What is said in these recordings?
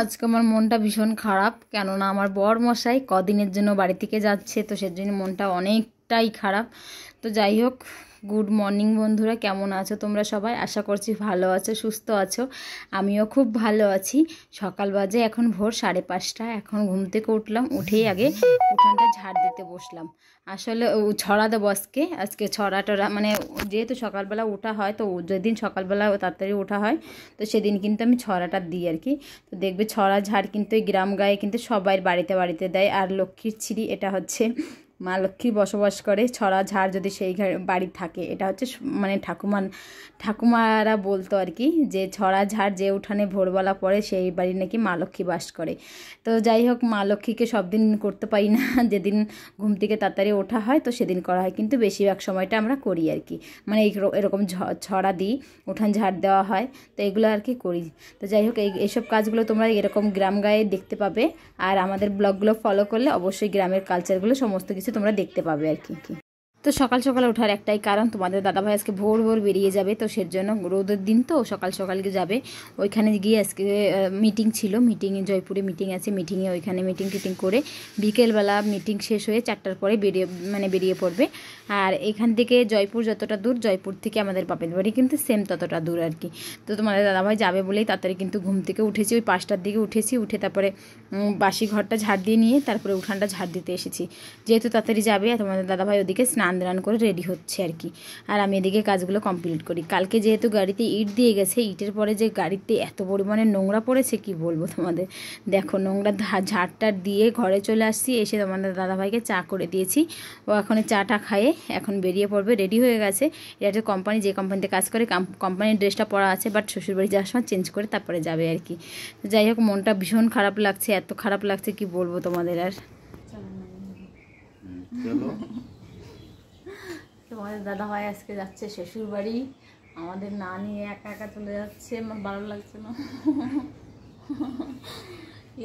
আজকে আমার মনটা ভীষণ খারাপ কেননা আমার বর মশাই কদিনের জন্য বাড়ি থেকে যাচ্ছে তো সেজন্য মনটা অনেকটাই খারাপ তো যাই হোক গুড মর্নিং বন্ধুরা কেমন আছো তোমরা সবাই আশা করছি ভালো আছো সুস্থ আছো আমিও খুব ভালো আছি সকাল বাজে এখন ভোর সাড়ে পাঁচটা এখন ঘুম থেকে উঠলাম উঠেই আগে উঠানটা ঝাড় দিতে বসলাম আসলে ছড়া দেবো আজকে আজকে ছড়া টড়া মানে যেহেতু সকালবেলা ওঠা হয় তো যেদিন সকালবেলা তাড়াতাড়ি ওঠা হয় তো সেদিন কিন্তু আমি ছড়াটা দিই আর কি তো দেখবে ছড়া ঝাড় কিন্তু এই গ্রাম গায়ে কিন্তু সবাই বাড়িতে বাড়িতে দেয় আর লক্ষ্মীর ছিঁড়ি এটা হচ্ছে মা লক্ষ্মী বসবাস করে ছড়া ঝাড় যদি সেই বাড়ি থাকে এটা হচ্ছে মানে ঠাকুমান ঠাকুমারা বলতো আর কি যে ছড়া ঝাড় যে উঠানে ভোরবেলা পড়ে সেই বাড়ি নাকি মা লক্ষ্মী বাস করে তো যাই হোক মা লক্ষ্মীকে সব দিন করতে পারি না যেদিন ঘুম থেকে তাড়াতাড়ি ওঠা হয় তো সেদিন করা হয় কিন্তু বেশিরভাগ সময়টা আমরা করি আর কি মানে এই এরকম ছড়া দিই উঠান ঝাড় দেওয়া হয় তো এগুলো আর কি করি তো যাই হোক এই এইসব কাজগুলো তোমরা এরকম গ্রাম গায়ে দেখতে পাবে আর আমাদের ব্লগগুলো ফলো করলে অবশ্যই গ্রামের কালচারগুলো সমস্ত কিছু তোমরা দেখতে পাবে আর কি তো সকাল সকাল ওঠার একটাই কারণ তোমাদের দাদাভাই আজকে ভোর ভোর বেরিয়ে যাবে তো সের জন্য রোদের দিন তো সকাল গিয়ে যাবে ওইখানে গিয়ে আজকে মিটিং ছিল মিটিংয়ে জয়পুরে মিটিং আছে মিটিংয়ে ওইখানে মিটিং টিটিং করে বিকেলবেলা মিটিং শেষ হয়ে চারটার পরে বেরিয়ে মানে বেরিয়ে পড়বে আর এখান থেকে জয়পুর যতটা দূর জয়পুর থেকে আমাদের বাপের বাড়ি কিন্তু সেম ততটা দূর আর কি তো তোমাদের দাদাভাই যাবে বলেই তাড়াতাড়ি কিন্তু ঘুম থেকে উঠেছি ওই পাঁচটার দিকে উঠেছি উঠে তারপরে বাসি ঘরটা ঝাড় দিয়ে নিয়ে তারপরে উঠানটা ঝাড় দিতে এসেছি যেহেতু তাড়াতাড়ি যাবে আর তোমাদের দাদাভাই ওদিকে স্নান রান করে রেডি হচ্ছে আর কি আর আমি এদিকে কাজগুলো কমপ্লিট করি কালকে যেহেতু গাড়িতে ইট দিয়ে গেছে ইটের পরে যে গাড়িতে এত পরিমাণে নোংরা পড়েছে কি বলবো তোমাদের দেখো নোংরা ঝাড়টার দিয়ে ঘরে চলে আসছি এসে তোমাদের দাদাভাইকে চা করে দিয়েছি ও এখন চাটা খায়ে এখন বেরিয়ে পড়বে রেডি হয়ে গেছে এটা একটা কোম্পানি যে কোম্পানিতে কাজ করে কোম্পানির ড্রেসটা পরা আছে বাট শ্বশুরবাড়ি যাওয়ার সময় চেঞ্জ করে তারপরে যাবে আর কি যাই হোক মনটা ভীষণ খারাপ লাগছে এত খারাপ লাগছে কি বলবো তোমাদের আর আমাদের দাদা ভাই আজকে যাচ্ছে শ্বশুর বাড়ি আমাদের না নিয়ে একা একা চলে যাচ্ছে আমার ভালো লাগছে না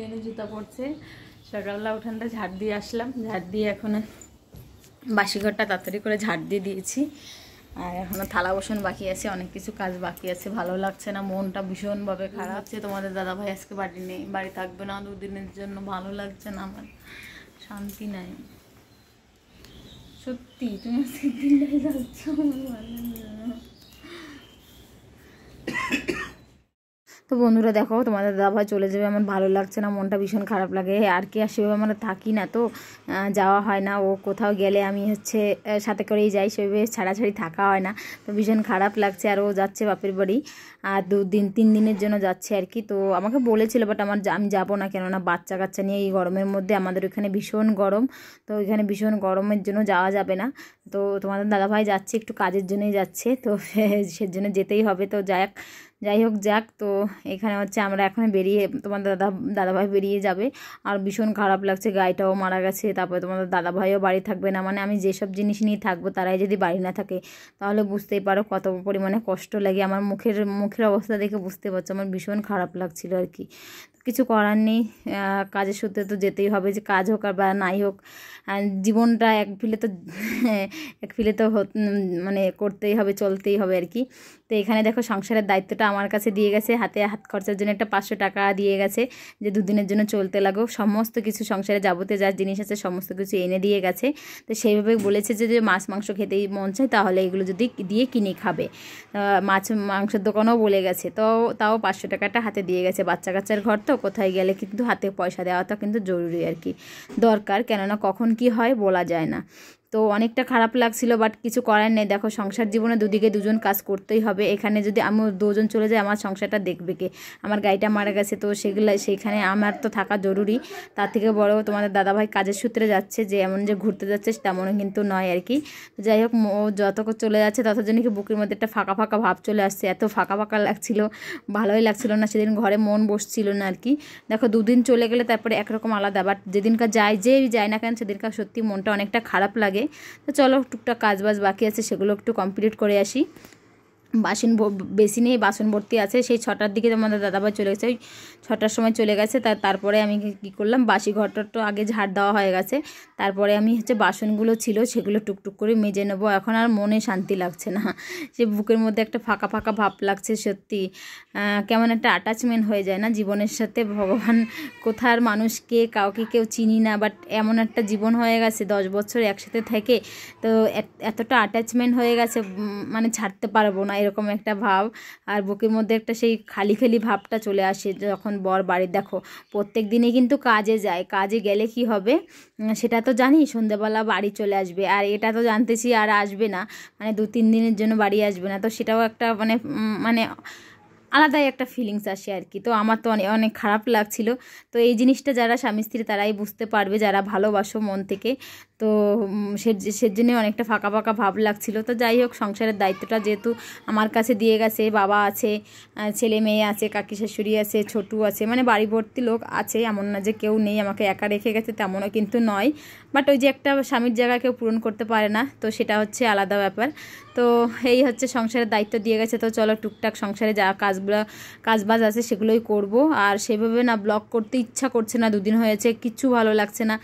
এনে জুতা পড়ছে সকালবেলা উঠানটা ঝাড় দিয়ে আসলাম ঝাড় দিয়ে এখন বাসিঘরটা তাড়াতাড়ি করে ঝাড় দিয়ে দিয়েছি আর এখনও থালা বসন বাকি আছে অনেক কিছু কাজ বাকি আছে ভালো লাগছে না মনটা ভীষণভাবে খারাপ হচ্ছে তোমাদের দাদা ভাই আজকে বাড়ি নেই বাড়ি থাকবে না দুদিনের জন্য ভালো লাগছে না আমার শান্তি নাই সত্যি তুমি আজকে দিনটাই যাচ্ছ আমার ভালো তো বন্ধুরা দেখো তোমাদের ভাই চলে যাবে আমার ভালো লাগছে না মনটা ভীষণ খারাপ লাগে আর কি আর সেভাবে আমরা থাকি না তো যাওয়া হয় না ও কোথাও গেলে আমি হচ্ছে সাথে করেই যাই সেভাবে ছাড়াছাড়ি থাকা হয় না তো ভীষণ খারাপ লাগছে আর ও যাচ্ছে বাপের বাড়ি আর দু দিন তিন দিনের জন্য যাচ্ছে আর কি তো আমাকে বলেছিল বাট আমার আমি যাবো না কেননা বাচ্চা কাচ্চা নিয়ে এই গরমের মধ্যে আমাদের ওখানে ভীষণ গরম তো ওইখানে ভীষণ গরমের জন্য যাওয়া যাবে না তো তোমাদের দাদাভাই যাচ্ছে একটু কাজের জন্যই যাচ্ছে তো সেজন্য যেতেই হবে তো যাক যাই হোক যাক তো এখানে হচ্ছে আমরা এখন বেরিয়ে তোমার দাদা দাদাভাই বেরিয়ে যাবে আর ভীষণ খারাপ লাগছে গাইটাও মারা গেছে তারপরে তোমাদের দাদাভাইও বাড়ি থাকবে না মানে আমি যেসব জিনিস নিয়ে থাকবো তারাই যদি বাড়ি না থাকে তাহলে বুঝতেই পারো কত পরিমাণে কষ্ট লাগে আমার মুখের মুখের অবস্থা দেখে বুঝতে পারছো আমার ভীষণ খারাপ লাগছিলো আর কি কিছু করার নেই কাজের সূত্রে তো যেতেই হবে যে কাজ হোক আর বা নাই হোক জীবনটা এক ফিলে তো এক ফিলে তো মানে করতেই হবে চলতেই হবে আর কি তো এখানে দেখো সংসারের দায়িত্বটা আমার কাছে দিয়ে গেছে হাতে হাত খরচার জন্য একটা পাঁচশো টাকা দিয়ে গেছে যে দুদিনের জন্য চলতে লাগো সমস্ত কিছু সংসারে যাবতীয় যা জিনিস আছে সমস্ত কিছু এনে দিয়ে গেছে তো সেইভাবে বলেছে যে মাছ মাংস খেতেই মন চায় তাহলে এগুলো যদি দিয়ে কিনে খাবে মাছ মাংসের দোকানও বলে গেছে তো তাও পাঁচশো টাকাটা হাতে দিয়ে গেছে বাচ্চা কাচ্চার ঘর তো কোথায় গেলে কিন্তু হাতে পয়সা দেওয়াটা কিন্তু জরুরি আর কি দরকার কেননা কখন কি হয় বলা যায় না তো অনেকটা খারাপ লাগছিল বাট কিছু করার নেই দেখো সংসার জীবনে দুদিকে দুজন কাজ করতেই হবে এখানে যদি আমি দুজন চলে যায় আমার সংসারটা দেখবে কে আমার গাড়িটা মারা গেছে তো সেগুলো সেখানে আমার তো থাকা জরুরি তার থেকে বড় তোমাদের দাদাভাই কাজের সূত্রে যাচ্ছে যে এমন যে ঘুরতে যাচ্ছে তেমনও কিন্তু নয় আর কি যাই হোক ও যত চলে যাচ্ছে তত জন্য কি বুকের মধ্যে একটা ফাঁকা ফাঁকা ভাব চলে আসছে এত ফাঁকা ফাঁকা লাগছিল ভালোই লাগছিল না সেদিন ঘরে মন বসছিল না আর কি দেখো দুদিন চলে গেলে তারপরে একরকম আলাদা বাট যেদিনকার যায় যেই যায় না কেন সেদিনকার সত্যি মনটা অনেকটা খারাপ লাগে তো চলো টুকটাক কাজ বাজ বাকি আছে সেগুলো একটু কমপ্লিট করে আসি বাসন বেশি নেই বাসন ভর্তি আছে সেই ছটার দিকে তোমাদের দাদাভাই চলে গেছে ওই ছটার সময় চলে গেছে তার তারপরে আমি কি করলাম বাসি ঘরটা তো আগে ঝাড় দেওয়া হয়ে গেছে তারপরে আমি হচ্ছে বাসনগুলো ছিল সেগুলো টুকটুক করে মেজে নেবো এখন আর মনে শান্তি লাগছে না সে বুকের মধ্যে একটা ফাঁকা ফাঁকা ভাব লাগছে সত্যি কেমন একটা অ্যাটাচমেন্ট হয়ে যায় না জীবনের সাথে ভগবান কোথার মানুষকে কাউকে কেউ চিনি না বাট এমন একটা জীবন হয়ে গেছে দশ বছর একসাথে থেকে তো এতটা অ্যাটাচমেন্ট হয়ে গেছে মানে ছাড়তে পারবো না এরকম একটা ভাব আর বুকের মধ্যে একটা সেই খালি খালি ভাবটা চলে আসে যখন বর বাড়ির দেখো প্রত্যেক দিনে কিন্তু কাজে যায় কাজে গেলে কি হবে সেটা তো জানি সন্ধ্যাবেলা বাড়ি চলে আসবে আর এটা তো জানতেছি আর আসবে না মানে দু তিন দিনের জন্য বাড়ি আসবে না তো সেটাও একটা মানে মানে আলাদাই একটা ফিলিংস আসে আর কি তো আমার তো অনেক অনেক খারাপ লাগছিল তো এই জিনিসটা যারা স্বামী স্ত্রী তারাই বুঝতে পারবে যারা ভালোবাসো মন থেকে তো সে সেজন্যে অনেকটা ফাঁকা ফাঁকা ভাব লাগছিল তো যাই হোক সংসারের দায়িত্বটা যেহেতু আমার কাছে দিয়ে গেছে বাবা আছে ছেলে মেয়ে আছে কাকি শাশুড়ি আছে ছোটু আছে মানে বাড়ি ভর্তি লোক আছে এমন না যে কেউ নেই আমাকে একা রেখে গেছে তেমনও কিন্তু নয় বাট ওই যে একটা স্বামীর জায়গা কেউ পূরণ করতে পারে না তো সেটা হচ্ছে আলাদা ব্যাপার তো এই হচ্ছে সংসারের দায়িত্ব দিয়ে গেছে তো চলো টুকটাক সংসারে যা কাজগুলো কাজবাজ আছে সেগুলোই করব আর সেভাবে না ব্লগ করতে ইচ্ছা করছে না দুদিন হয়েছে কিচ্ছু ভালো লাগছে না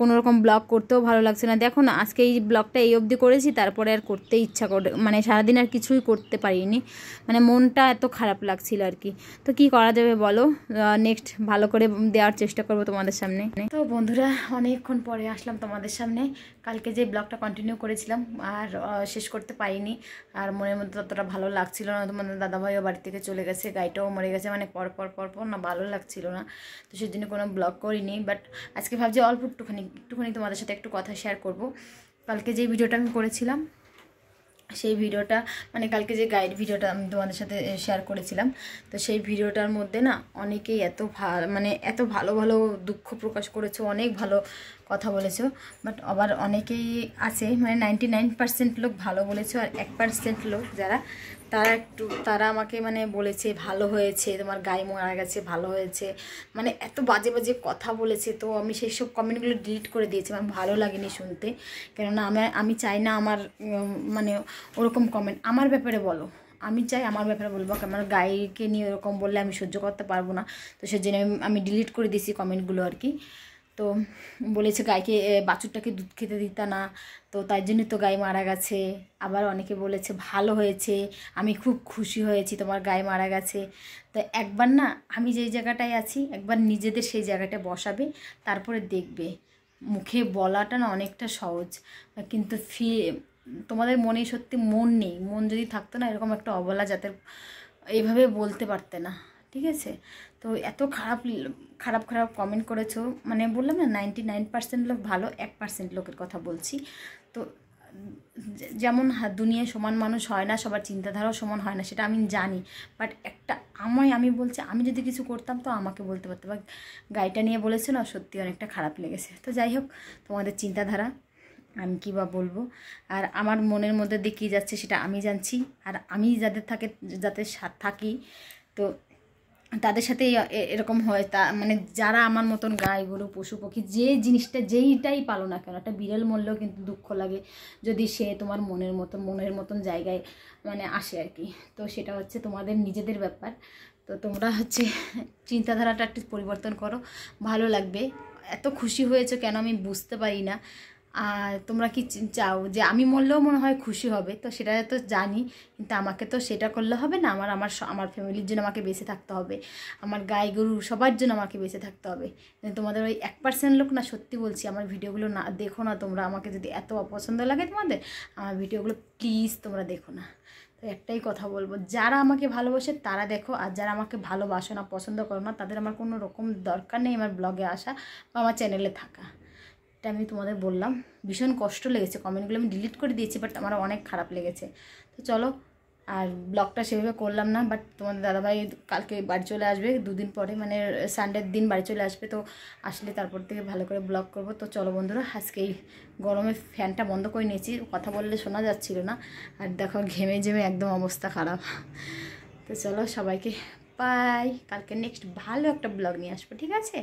কোনো রকম ব্লগ করতেও ভালো লাগছে না দেখো না আজকে এই ব্লগটা এই অবধি করেছি তারপরে আর করতে ইচ্ছা করে মানে সারাদিন আর কিছুই করতে পারিনি মানে মনটা এত খারাপ লাগছিল আর কি তো কি করা যাবে বলো নেক্সট ভালো করে দেওয়ার চেষ্টা করব তোমাদের সামনে তো বন্ধুরা অনেকক্ষণ পরে আসলাম তোমাদের সামনে কালকে যে ব্লগটা কন্টিনিউ করেছিলাম আর শেষ করতে পারিনি আর মনের মধ্যে ততটা ভালো লাগছিল না তোমাদের দাদাভাইও বাড়ি থেকে চলে গেছে গাইটাও মরে গেছে মানে পর পর পর পর না ভালো লাগছিল না তো সেদিন কোনো ব্লগ করিনি বাট আজকে ভাবছি অল্প একটুখানি একটুখানি তোমাদের সাথে একটু কথা শেয়ার করব কালকে যে ভিডিওটা আমি করেছিলাম সেই ভিডিওটা মানে কালকে যে গাইড ভিডিওটা আমি তোমাদের সাথে শেয়ার করেছিলাম তো সেই ভিডিওটার মধ্যে না অনেকেই এত ভালো মানে এত ভালো ভালো দুঃখ প্রকাশ করেছে অনেক ভালো কথা বলেছ বাট আবার অনেকেই আছে মানে নাইনটি নাইন পার্সেন্ট লোক ভালো বলেছো আর এক পার্সেন্ট লোক যারা তারা একটু তারা আমাকে মানে বলেছে ভালো হয়েছে তোমার গায়ে মারা গেছে ভালো হয়েছে মানে এত বাজে বাজে কথা বলেছে তো আমি সেই সব কমেন্টগুলো ডিলিট করে দিয়েছি আমার ভালো লাগেনি শুনতে কেননা আমি আমি চাই না আমার মানে ওরকম কমেন্ট আমার ব্যাপারে বলো আমি চাই আমার ব্যাপারে বলবো আমার গাইকে নিয়ে ওরকম বললে আমি সহ্য করতে পারবো না তো সেজন্য আমি ডিলিট করে দিয়েছি কমেন্টগুলো আর কি তো বলেছে গাইকে বাছুরটাকে দুধ খেতে দিত না তো তাই জন্য তো গাই মারা গেছে আবার অনেকে বলেছে ভালো হয়েছে আমি খুব খুশি হয়েছি তোমার গায়ে মারা গেছে তো একবার না আমি যেই জায়গাটায় আছি একবার নিজেদের সেই জায়গাটা বসাবে তারপরে দেখবে মুখে বলাটা না অনেকটা সহজ কিন্তু ফি তোমাদের মনে সত্যি মন নেই মন যদি থাকতো না এরকম একটা অবলা জাতের এইভাবে বলতে পারতে না ঠিক আছে তো এত খারাপ খারাপ খারাপ কমেন্ট করেছো মানে বললাম না নাইনটি নাইন পার্সেন্ট লোক ভালো এক পার্সেন্ট লোকের কথা বলছি তো যেমন দুনিয়ায় সমান মানুষ হয় না সবার চিন্তাধারাও সমান হয় না সেটা আমি জানি বাট একটা আমায় আমি বলছি আমি যদি কিছু করতাম তো আমাকে বলতে পারতো বা গাড়িটা নিয়ে বলেছে না সত্যি অনেকটা খারাপ লেগেছে তো যাই হোক তোমাদের চিন্তাধারা আমি কী বা বলবো আর আমার মনের মধ্যে দিয়ে কী যাচ্ছে সেটা আমি জানছি আর আমি যাদের থাকে যাদের থাকি তো তাদের সাথে এরকম হয় তা মানে যারা আমার মতন গাই গরু পশু পাখি যে জিনিসটা যেইটাই পালো না কেন একটা বিড়াল মরলেও কিন্তু দুঃখ লাগে যদি সে তোমার মনের মতন মনের মতন জায়গায় মানে আসে আর কি তো সেটা হচ্ছে তোমাদের নিজেদের ব্যাপার তো তোমরা হচ্ছে চিন্তাধারাটা একটু পরিবর্তন করো ভালো লাগবে এত খুশি হয়েছে কেন আমি বুঝতে পারি না আর তোমরা কি চাও যে আমি মরলেও মনে হয় খুশি হবে তো সেটা তো জানি কিন্তু আমাকে তো সেটা করলে হবে না আমার আমার আমার ফ্যামিলির জন্য আমাকে বেঁচে থাকতে হবে আমার গায়ে গরু সবার জন্য আমাকে বেঁচে থাকতে হবে তোমাদের ওই এক পার্সেন্ট লোক না সত্যি বলছি আমার ভিডিওগুলো না দেখো না তোমরা আমাকে যদি এত অপছন্দ লাগে তোমাদের আমার ভিডিওগুলো প্লিজ তোমরা দেখো না তো একটাই কথা বলবো যারা আমাকে ভালোবাসে তারা দেখো আর যারা আমাকে ভালোবাসো না পছন্দ করো না তাদের আমার কোনো রকম দরকার নেই আমার ব্লগে আসা বা আমার চ্যানেলে থাকা এটা আমি তোমাদের বললাম ভীষণ কষ্ট লেগেছে কমেন্টগুলো আমি ডিলিট করে দিয়েছি বাট আমার অনেক খারাপ লেগেছে তো চলো আর ব্লগটা সেভাবে করলাম না বাট তোমাদের দাদাভাই কালকে বাড়ি চলে আসবে দুদিন পরে মানে সানডের দিন বাড়ি চলে আসবে তো আসলে তারপর থেকে ভালো করে ব্লগ করব তো চলো বন্ধুরা আজকে এই গরমে ফ্যানটা বন্ধ করে নিয়েছি কথা বললে শোনা যাচ্ছিল না আর দেখো ঘেমে ঝেমে একদম অবস্থা খারাপ তো চলো সবাইকে বাই কালকে নেক্সট ভালো একটা ব্লগ নিয়ে আসবো ঠিক আছে